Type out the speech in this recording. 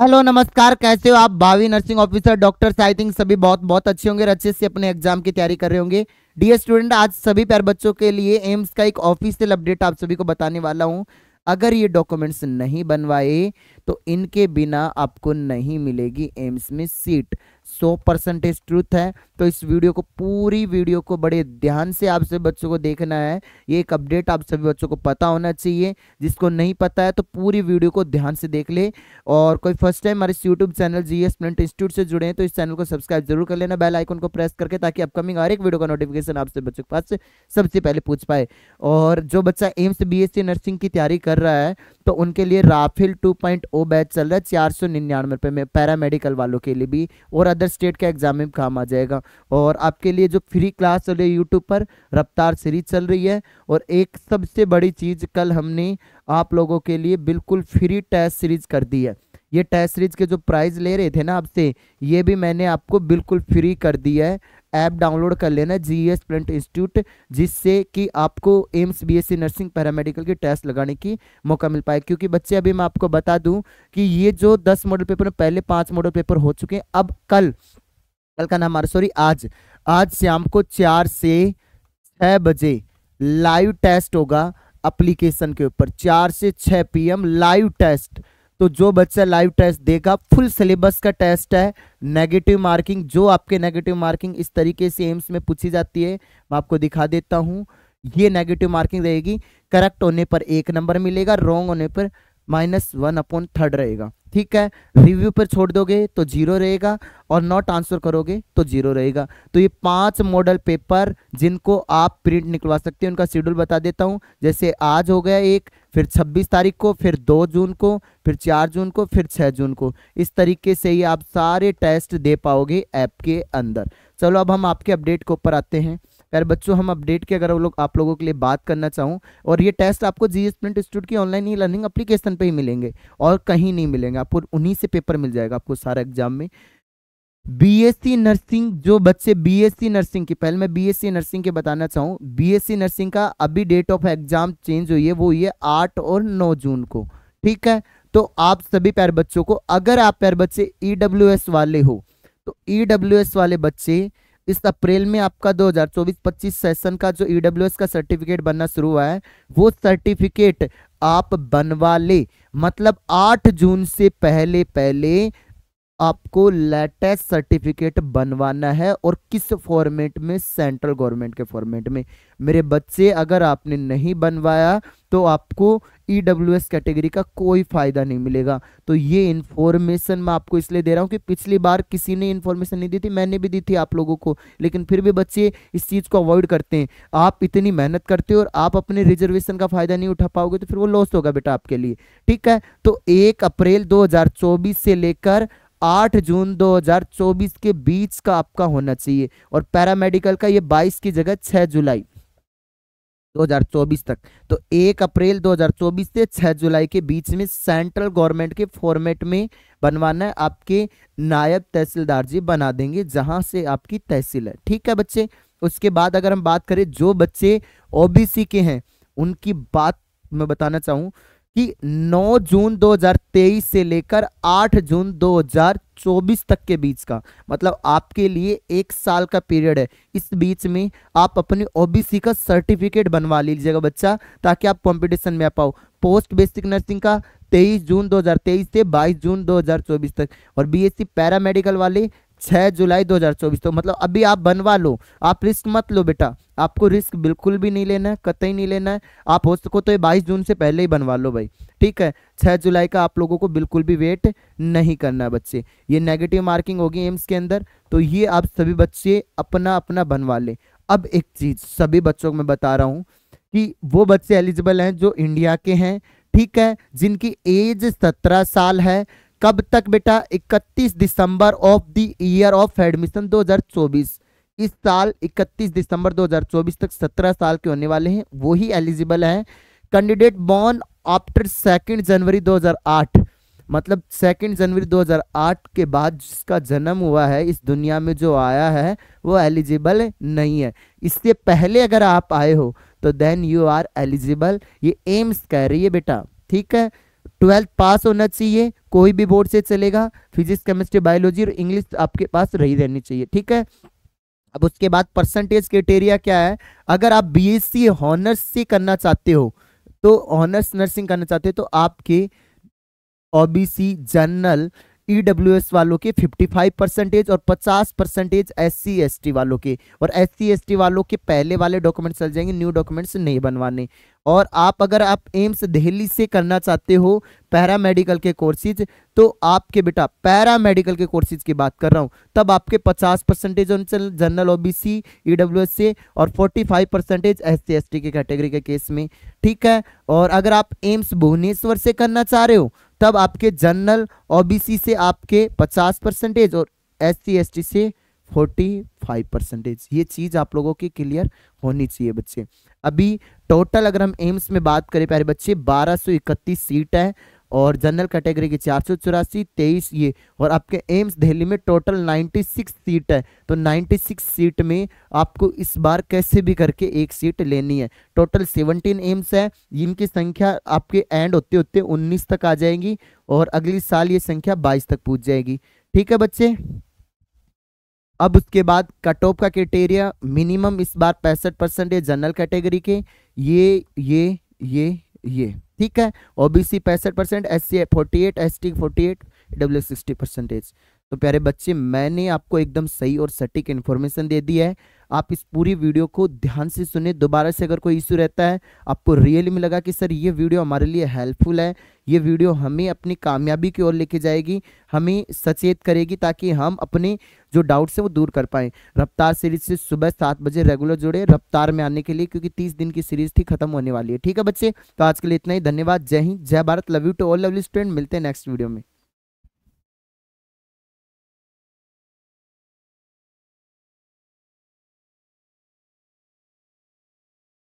hello नमस्कार कैसे हो आप भावी nursing officer doctor I think सभी बहुत बहुत अच्छे होंगे अच्छे से अपने एग्जाम की तैयारी कर रहे होंगे डीएस स्टूडेंट आज सभी प्यार बच्चों के लिए एम्स का एक ऑफिशियल अपडेट आप सभी को बताने वाला हूं अगर ये डॉक्यूमेंट्स नहीं बनवाए तो इनके बिना आपको नहीं मिलेगी एम्स में सीट सौ परसेंटेज ट्रूथ है तो इस वीडियो को पूरी वीडियो को बड़े ध्यान से आप सभी बच्चों को देखना है ये एक अपडेट आप सभी बच्चों को पता होना चाहिए जिसको नहीं पता है तो पूरी वीडियो को ध्यान से देख ले और कोई फर्स्ट टाइम हमारे YouTube channel G S print institute से जुड़े हैं तो इस चैनल को सब्सक्राइब जरूर कर लेना बेल आइकन को प्रेस करके ताकि अपकमिंग हर एक वीडियो का नोटिफिकेशन आपसे बच्चों के पास सबसे पहले पूछ पाए और जो बच्चा एम्स सी नर्सिंग की तैयारी कर रहा है तो उनके लिए राफेल ओ बैच चल रहा है चार सौ निन्यानवे रुपये में पैरामेडिकल वालों के लिए भी और अदर स्टेट का एग्जाम में काम आ जाएगा और आपके लिए जो फ्री क्लास चल रही है यूट्यूब पर रफ्तार सीरीज चल रही है और एक सबसे बड़ी चीज़ कल हमने आप लोगों के लिए बिल्कुल फ्री टेस्ट सीरीज कर दी है ये टेस्ट सीरीज के जो प्राइज ले रहे थे ना आपसे ये भी मैंने आपको बिल्कुल फ्री कर दिया है ऐप डाउनलोड कर लेना जी एस प्रिंट इंस्टीट्यूट जिससे कि आपको एम्स बीएससी नर्सिंग पैरामेडिकल की टेस्ट लगाने की मौका मिल पाए क्योंकि बच्चे अभी मैं आपको बता दूं कि ये जो दस मॉडल पेपर में पहले पांच मॉडल पेपर हो चुके हैं अब कल कल का नाम सॉरी आज आज शाम को चार से छः बजे लाइव टेस्ट होगा अप्लीकेशन के ऊपर चार से छः पी लाइव टेस्ट तो जो बच्चा लाइव टेस्ट देगा फुल सिलेबस का टेस्ट है नेगेटिव मार्किंग जो आपके नेगेटिव मार्किंग इस तरीके से एम्स में पूछी जाती है मैं आपको दिखा देता हूँ ये नेगेटिव मार्किंग रहेगी करेक्ट होने पर एक नंबर मिलेगा रॉन्ग होने पर माइनस वन अपॉन थर्ड रहेगा ठीक है रिव्यू पर छोड़ दोगे तो जीरो रहेगा और नॉट आंसर करोगे तो जीरो रहेगा तो ये पांच मॉडल पेपर जिनको आप प्रिंट निकलवा सकते हैं उनका शेड्यूल बता देता हूँ जैसे आज हो गया एक फिर 26 तारीख को फिर 2 जून को फिर 4 जून को फिर 6 जून को इस तरीके से ही आप सारे टेस्ट दे पाओगे ऐप के अंदर चलो अब हम आपके अपडेट के ऊपर आते हैं यार बच्चों हम अपडेट के अगर वो लोग आप लोगों के लिए बात करना चाहूँ और ये टेस्ट आपको जी एस प्रिंट इंस्टीट्यूट की ऑनलाइन ही लर्निंग अप्लीकेशन पर ही मिलेंगे और कहीं नहीं मिलेंगे आपको उन्हीं से पेपर मिल जाएगा आपको सारा एग्जाम में बीएससी नर्सिंग जो बच्चे बीएससी नर्सिंग की पहले मैं बीएससी नर्सिंग के बताना चाहूँ बीएससी नर्सिंग का अभी डेट ऑफ एग्जाम चेंज हुई है वो ये आठ और नौ जून को ठीक है तो आप सभी प्यार बच्चों को अगर आप प्यार बच्चे ई e वाले हो तो ई e वाले बच्चे इस अप्रैल में आपका 2024-25 सेशन का जो ई e का सर्टिफिकेट बनना शुरू हुआ है वो सर्टिफिकेट आप बनवा ले मतलब 8 जून से पहले पहले आपको लेटेस्ट सर्टिफिकेट बनवाना है और किस फॉर्मेट में सेंट्रल गवर्नमेंट के फॉर्मेट में मेरे बच्चे अगर आपने नहीं बनवाया तो आपको ई e कैटेगरी का कोई फ़ायदा नहीं मिलेगा तो ये इन्फॉर्मेशन मैं आपको इसलिए दे रहा हूँ कि पिछली बार किसी ने इन्फॉर्मेशन नहीं दी थी मैंने भी दी थी आप लोगों को लेकिन फिर भी बच्चे इस चीज़ को अवॉइड करते हैं आप इतनी मेहनत करते हो और आप अपने रिजर्वेशन का फ़ायदा नहीं उठा पाओगे तो फिर वो लॉस होगा बेटा आपके लिए ठीक है तो एक अप्रैल दो से लेकर आठ जून 2024 के बीच का आपका होना चाहिए और पैरामेडिकल का ये 22 की जगह 6 जुलाई 2024 तक तो 1 अप्रैल 2024 से 6 जुलाई के बीच में सेंट्रल गवर्नमेंट के फॉर्मेट में बनवाना है आपके नायब तहसीलदार जी बना देंगे जहां से आपकी तहसील है ठीक है बच्चे उसके बाद अगर हम बात करें जो बच्चे ओबीसी के हैं उनकी बात मैं बताना चाहूँ कि 9 जून 2023 से लेकर 8 जून 2024 तक के बीच का मतलब आपके लिए एक साल का पीरियड है इस बीच में आप अपनी ओबीसी का सर्टिफिकेट बनवा लीजिएगा बच्चा ताकि आप कंपटीशन में आ पाओ पोस्ट बेसिक नर्सिंग का 23 जून 2023 से 22 जून 2024 तक और बीएससी पैरामेडिकल वाले छः जुलाई 2024 तो मतलब अभी आप बनवा लो आप रिस्क मत लो बेटा आपको रिस्क बिल्कुल भी नहीं लेना है कतई नहीं लेना है आप हो सको तो ये बाईस जून से पहले ही बनवा लो भाई ठीक है छः जुलाई का आप लोगों को बिल्कुल भी वेट नहीं करना है बच्चे ये नेगेटिव मार्किंग होगी एम्स के अंदर तो ये आप सभी बच्चे अपना अपना बनवा लें अब एक चीज़ सभी बच्चों को मैं बता रहा हूँ कि वो बच्चे एलिजिबल हैं जो इंडिया के हैं ठीक है जिनकी एज सत्रह साल है कब तक बेटा 31 December of the year of admission 2024 इस साल 31 दिसंबर 2024 तक 17 साल के होने वाले हैं वो ही एलिजिबल है candidate born after second January 2008 मतलब सेकेंड जनवरी 2008 के बाद जिसका जन्म हुआ है इस दुनिया में जो आया है वो एलिजिबल नहीं है इससे पहले अगर आप आए हो तो देन यू आर एलिजिबल ये एम्स कह रही है बेटा ठीक है ट्वेल्थ पास होना चाहिए कोई भी बोर्ड से चलेगा फिजिक्स केमिस्ट्री बायोलॉजी और इंग्लिश तो आपके पास रही रहनी चाहिए ठीक है अब उसके बाद परसेंटेज क्राइटेरिया क्या है अगर आप बीएससी हॉनर्स से करना चाहते हो तो हॉनर्स नर्सिंग करना चाहते हो तो आपके ओबीसी जनरल ईडब्ल्यूएस e वालों के 55 परसेंटेज और 50 परसेंटेज एस सी वालों के और एस सी वालों के पहले वाले डॉक्यूमेंट्स चल जाएंगे न्यू डॉक्यूमेंट्स नहीं बनवाने और आप अगर आप एम्स दिल्ली से करना चाहते हो पैरा मेडिकल के कोर्सेज तो आपके बेटा पैरा मेडिकल के कोर्सेज की बात कर रहा हूँ तब आपके 50 percentage general O B C E W S से और 45 percentage S C S T के कैटेगरी के केस में ठीक है और अगर आप एम्स भुवनेश्वर से करना चाह रहे हो तब आपके जनरल ओबीसी से आपके 50 परसेंटेज और एस सी से 45 परसेंटेज ये चीज़ आप लोगों की क्लियर होनी चाहिए बच्चे अभी टोटल अगर हम एम्स में बात करें प्यारे बच्चे इकतीस सीट है और जनरल कैटेगरी की चार सौ चौरासी तेईस ये और आपके एम्स दिल्ली में टोटल नाइन्टी सिक्स सीट है तो नाइन्टी सिक्स सीट में आपको इस बार कैसे भी करके एक सीट लेनी है टोटल सेवनटीन एम्स है इनकी संख्या आपके एंड होते होते उन्नीस तक आ जाएगी और अगले साल ये संख्या बाईस तक पूछ जाएगी ठीक है बच्चे अब उसके बाद कट ऑफ का क्राइटेरिया मिनिमम इस बार पैंसठ परसेंट है जनरल कैटेगरी के ये ये ये ये ठीक है ओबीसी पैंसठ percent S C forty eight S T forty eight W sixty percentage तो प्यारे बच्चे मैंने आपको एकदम सही और सटीक इन्फॉर्मेशन दे दी है आप इस पूरी वीडियो को ध्यान से सुने दोबारा से अगर कोई इशू रहता है आपको रियली में लगा कि सर ये वीडियो हमारे लिए हेल्पफुल है ये वीडियो हमें अपनी कामयाबी की ओर लेके जाएगी हमें सचेत करेगी ताकि हम अपने जो डाउट्स हैं वो दूर कर पाएँ रफ्तार सीरीज से सुबह सात बजे रेगुलर जुड़े रफ्तार में आने के लिए क्योंकि तीस दिन की सीरीज थी खत्म होने वाली है ठीक है बच्चे तो आज के लिए इतना ही धन्यवाद जय हिंद जय Bharat love you to all lovely student मिलते हैं नेक्स्ट वीडियो में